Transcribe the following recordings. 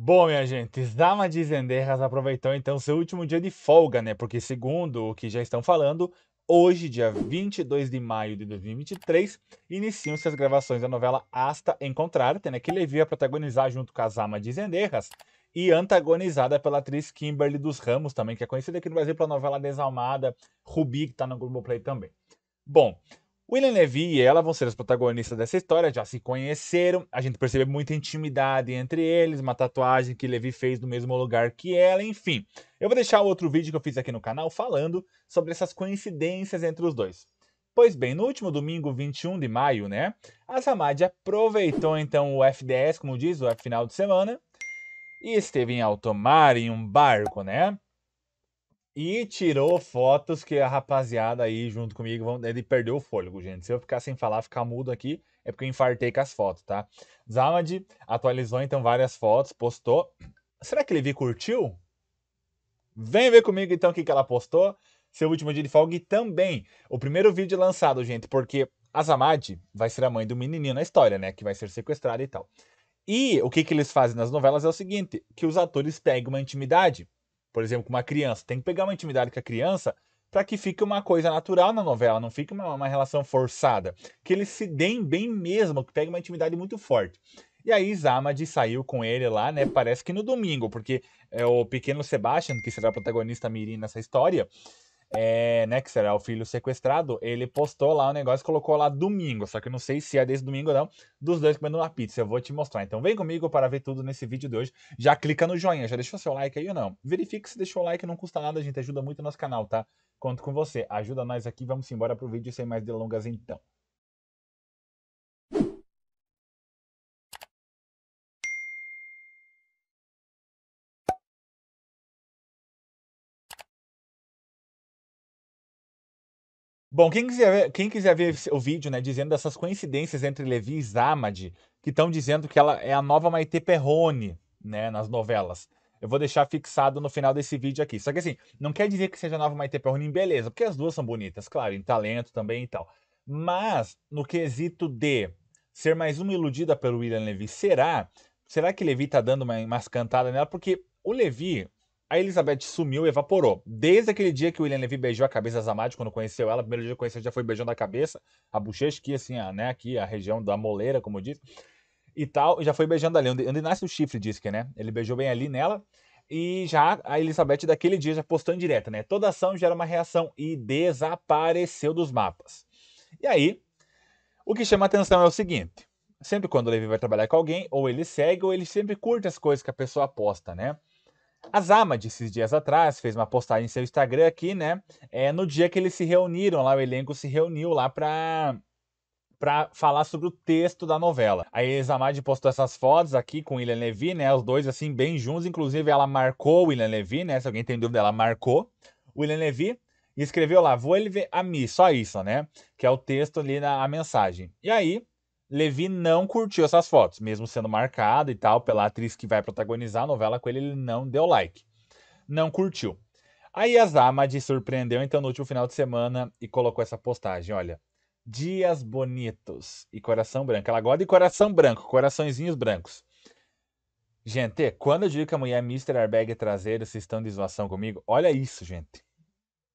Bom, minha gente, Zama de Zenderras aproveitou então seu último dia de folga, né? Porque segundo o que já estão falando, hoje, dia 22 de maio de 2023, iniciam-se as gravações da novela Asta Encontrarte, né? Que Levi a protagonizar junto com a Zama de Zenderras e antagonizada pela atriz Kimberly dos Ramos também, que é conhecida aqui no Brasil pela novela Desalmada, Rubi, que está no Globoplay também. Bom, William Levy e ela vão ser as protagonistas dessa história, já se conheceram, a gente percebe muita intimidade entre eles, uma tatuagem que Levy fez no mesmo lugar que ela, enfim. Eu vou deixar outro vídeo que eu fiz aqui no canal falando sobre essas coincidências entre os dois. Pois bem, no último domingo, 21 de maio, né, a Samadhi aproveitou então o FDS, como diz, o final de semana, e esteve em alto mar em um barco, né? E tirou fotos que a rapaziada aí junto comigo, ele perdeu o fôlego, gente. Se eu ficar sem falar, ficar mudo aqui, é porque eu infartei com as fotos, tá? Zamad atualizou então várias fotos, postou. Será que ele viu curtiu? Vem ver comigo então o que, que ela postou. Seu último dia de folga e também o primeiro vídeo lançado, gente, porque a Zamad vai ser a mãe do menininho na história, né? Que vai ser sequestrada e tal. E o que, que eles fazem nas novelas é o seguinte: que os atores pegam uma intimidade por exemplo, com uma criança. Tem que pegar uma intimidade com a criança para que fique uma coisa natural na novela, não fique uma, uma, relação forçada. Que eles se deem bem mesmo, que pegue uma intimidade muito forte. E aí Zamad saiu com ele lá, né? Parece que no domingo, porque é o pequeno Sebastian, que será protagonista mirim nessa história, é, né, que será o filho sequestrado, ele postou lá o um negócio, colocou lá domingo, só que eu não sei se é desde domingo ou não, dos dois comendo uma pizza, eu vou te mostrar. Então vem comigo para ver tudo nesse vídeo de hoje. Já clica no joinha, já deixou seu like aí ou não? Verifique se deixou o like, não custa nada, gente, ajuda muito o nosso canal, tá? Conto com você, ajuda nós aqui, vamos embora pro vídeo sem mais delongas então. Bom, quem quiser, ver, quem quiser ver o vídeo, né, dizendo dessas coincidências entre Levi e Zamad, que estão dizendo que ela é a nova Maite Perrone, né, nas novelas. Eu vou deixar fixado no final desse vídeo aqui. Só que assim, não quer dizer que seja a nova Maite Perrone em beleza, porque as duas são bonitas, claro, em talento também e tal. Mas, no quesito de ser mais uma iludida pelo William Levi, será? Será que Levi tá dando uma, umas nela? Porque o Levi, a Elizabeth sumiu e evaporou. Desde aquele dia que o William Levy beijou a cabeça da Zamadi, quando conheceu ela, primeiro dia que conheceu, já foi beijando a cabeça, a bochecha aqui, assim, a, né, aqui, a região da moleira, como diz, e tal, já foi beijando ali, onde, onde nasce o chifre, diz que, né? Ele beijou bem ali nela, e já a Elizabeth daquele dia já postou em direta, né? Toda ação gera uma reação e desapareceu dos mapas. E aí, o que chama atenção é o seguinte: sempre quando o Levy vai trabalhar com alguém, ou ele segue, ou ele sempre curte as coisas que a pessoa posta, né? A Zama, de esses dias atrás, fez uma postagem em seu Instagram aqui, né? É, no dia que eles se reuniram lá, o elenco se reuniu lá pra, para falar sobre o texto da novela. Aí a Zamad postou essas fotos aqui com o William Levy, né? Os dois, assim, bem juntos. Inclusive, ela marcou o William Levy, né? Se alguém tem dúvida, ela marcou o William Levy e escreveu lá, vou ele ver a mim, só isso, né? Que é o texto ali, na, a mensagem. E aí, Levi não curtiu essas fotos, mesmo sendo marcado e tal pela uhum. atriz que vai protagonizar a novela com ele, ele não deu like. Não curtiu. Aí a Zamad surpreendeu então no último final de semana e colocou essa postagem, olha. Dias bonitos e coração branco. Ela gosta de coração branco, coraçõezinhos brancos. Gente, quando eu digo que a mulher é Mr. Airbag traseiro, vocês estão de zoação comigo? Olha isso, gente.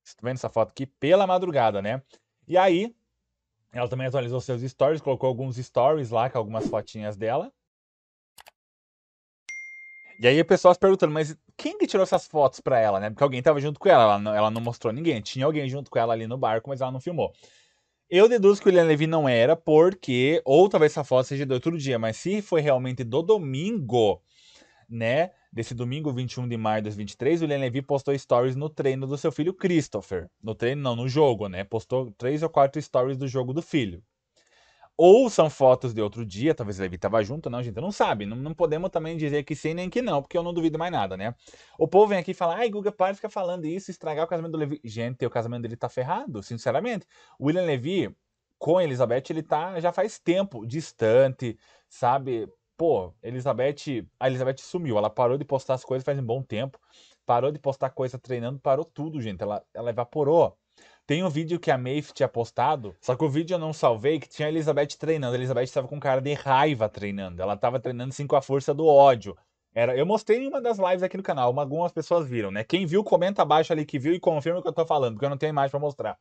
Vocês estão vendo essa foto aqui pela madrugada, né? E aí, ela também atualizou seus stories, colocou alguns stories lá com algumas fotinhas dela. E aí o pessoal se perguntando, mas quem que tirou essas fotos pra ela, né? Porque alguém tava junto com ela, ela não, ela não mostrou ninguém. Tinha alguém junto com ela ali no barco, mas ela não filmou. Eu deduzo que o William Levy não era, porque, ou talvez essa foto seja do outro dia, mas se foi realmente do domingo, né? desse domingo 21 de maio de 2023, o William Levy postou stories no treino do seu filho Christopher. No treino, não, no jogo, né? Postou três ou quatro stories do jogo do filho. Ou são fotos de outro dia, talvez Levi estava junto, não, gente não sabe. Não, não, podemos também dizer que sim nem que não, porque eu não duvido mais nada, né? O povo vem aqui e fala, ai, Guga, para de ficar falando isso, estragar o casamento do Levi. Gente, o casamento dele tá ferrado, sinceramente. O William Levi, com Elizabeth, ele tá já faz tempo distante, sabe? pô, Elizabeth, a Elizabeth sumiu, ela parou de postar as coisas faz um bom tempo, parou de postar coisa treinando, parou tudo, gente, ela, ela evaporou. Tem um vídeo que a Maeve tinha postado, só que o vídeo eu não salvei, que tinha a Elizabeth treinando. A Elizabeth estava com cara de raiva treinando. Ela estava treinando sim com a força do ódio. Era, eu mostrei em uma das lives aqui no canal, uma, algumas pessoas viram, né? Quem viu, comenta abaixo ali que viu e confirma o que eu tô falando, porque eu não tenho imagem para mostrar.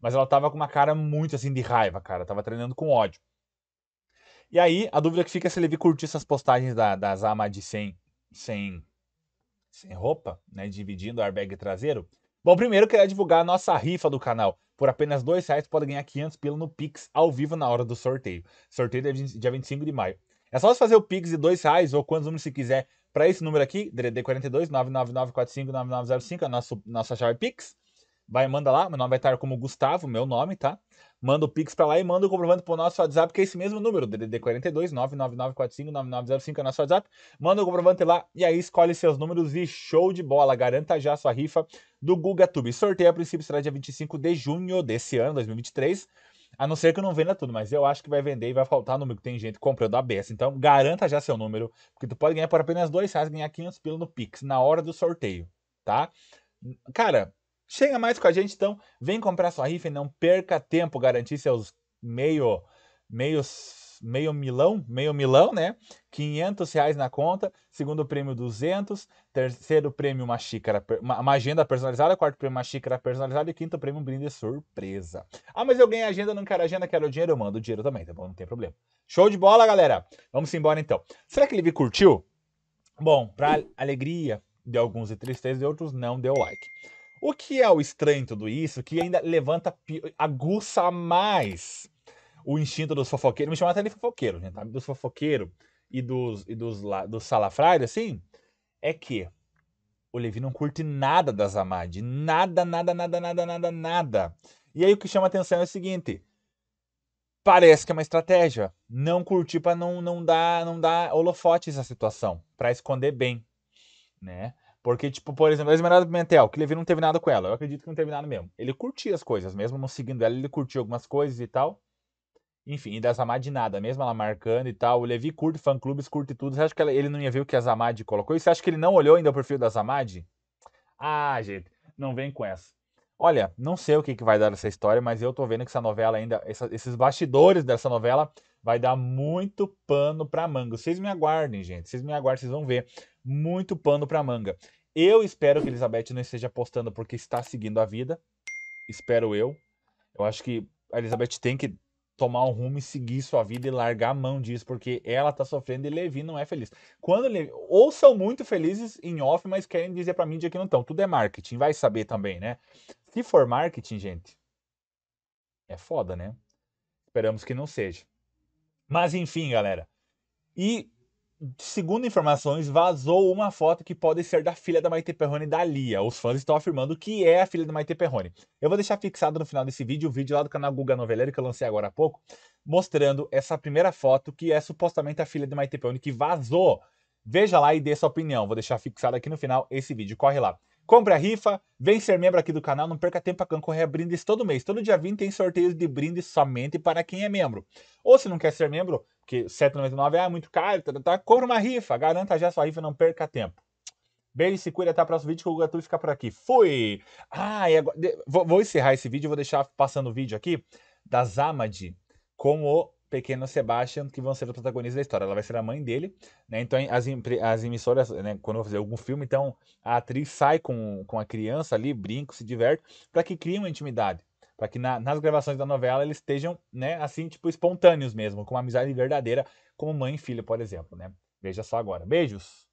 Mas ela tava com uma cara muito assim de raiva, cara. Tava treinando com ódio. E aí, a dúvida que fica é se ele vir curtir essas postagens da, da Zama de sem, sem, sem roupa, né? Dividindo o airbag traseiro. Bom, primeiro eu queria divulgar a nossa rifa do canal. Por apenas dois reais pode ganhar 500 pelo no Pix ao vivo na hora do sorteio. Sorteio é dia 25 de maio. É só você fazer o Pix de dois reais ou quantos números você quiser para esse número aqui, DDD 42 999459905, a nossa, nossa chave Pix. Vai, manda lá, meu nome vai é estar como Gustavo, meu nome, tá? Manda o Pix pra lá e manda o comprovante pro nosso WhatsApp, que é esse mesmo número, DDD 42 999459905 é nosso WhatsApp. Manda o comprovante lá e aí escolhe seus números e show de bola. Garanta já sua rifa do GugaTube. Sorteio a princípio será dia 25 de junho desse ano, 2023. A não ser que eu não venda tudo, mas eu acho que vai vender e vai faltar número, que tem gente comprando a beça. Então, garanta já seu número, porque tu pode ganhar por apenas dois reais, ganhar 500 pila no Pix, na hora do sorteio, tá? Cara, Chega mais com a gente, então vem comprar sua rifa e não perca tempo garantir seus meio, meio, meio milão, meio milão, né? 500 reais na conta, segundo prêmio 200, terceiro prêmio uma xícara, uma, agenda personalizada, quarto prêmio uma xícara personalizada e quinto prêmio um brinde surpresa. Ah, mas eu ganhei agenda, não quero agenda, quero dinheiro, eu mando o dinheiro também, tá bom? Não tem problema. Show de bola, galera! Vamos embora então. Será que ele curtiu? Bom, para alegria de alguns e tristeza de outros, não deu like. O que é o estranho em tudo isso? Que ainda levanta, aguça mais o instinto dos fofoqueiros. Me chamaram até de fofoqueiro, gente, Dos fofoqueiros e dos, e dos, dos salafrários, assim. É que o Levi não curte nada das Amad. Nada, nada, nada, nada, nada, nada. E aí o que chama atenção é o seguinte. Parece que é uma estratégia. Não curtir para não, não dar não dar holofotes à situação. para esconder bem, né? Porque, tipo, por exemplo, a Esmeralda Pimentel, que Levi não teve nada com ela. Eu acredito que não teve nada mesmo. Ele curtia as coisas, mesmo não seguindo ela, ele curtia algumas coisas e tal. Enfim, e da Zamad nada, mesmo ela marcando e tal. O Levi curte fã-clubes, curte tudo. Você acha que ela, ele não ia ver o que a Zamad colocou? E você acha que ele não olhou ainda o perfil da Zamad? Ah, gente, não vem com essa. Olha, não sei o que, que vai dar essa história, mas eu tô vendo que essa novela ainda, essa, esses bastidores dessa novela Vai dar muito pano para manga. Vocês me aguardem, gente. Vocês me aguardem, vocês vão ver. Muito pano para manga. Eu espero que Elizabeth não esteja apostando porque está seguindo a vida. Espero eu. Eu acho que a Elizabeth tem que tomar um rumo e seguir sua vida e largar a mão disso, porque ela tá sofrendo e Levi não é feliz. Quando Levi, ou são muito felizes em off, mas querem dizer para mídia que não estão. Tudo é marketing, vai saber também, né? Se for marketing, gente, é foda, né? Esperamos que não seja. Mas enfim, galera. E segundo informações, vazou uma foto que pode ser da filha da Maite Perrone da Lia. Os fãs estão afirmando que é a filha da Maite Perrone. Eu vou deixar fixado no final desse vídeo o vídeo lá do canal Guga Noveleiro que eu lancei agora há pouco, mostrando essa primeira foto que é supostamente a filha da Maite Perrone que vazou. Veja lá e dê sua opinião. Vou deixar fixado aqui no final esse vídeo. Corre lá. Compre a rifa, vem ser membro aqui do canal, não perca tempo, a concorrer a brindes todo mês. Todo dia 20 tem sorteios de brindes somente para quem é membro. Ou se não quer ser membro, porque R$7,99 ah, é muito caro, tá, tá, tá, compra uma rifa, garanta já sua rifa, não perca tempo. Beijo, se cuida, até o próximo vídeo que o Gatu fica por aqui. Fui! Ah, e agora, vou, vou encerrar esse vídeo, vou deixar passando o vídeo aqui da Zamad com o pequeno Sebastian que vão ser os protagonistas da história. Ela vai ser a mãe dele, né? Então as, as emissoras, né, quando vão fazer algum filme, então a atriz sai com, com a criança ali, brinca, se diverte, para que crie uma intimidade, para que na, nas gravações da novela eles estejam, né, assim, tipo espontâneos mesmo, com uma amizade verdadeira, como mãe e filha, por exemplo, né? Veja só agora. Beijos.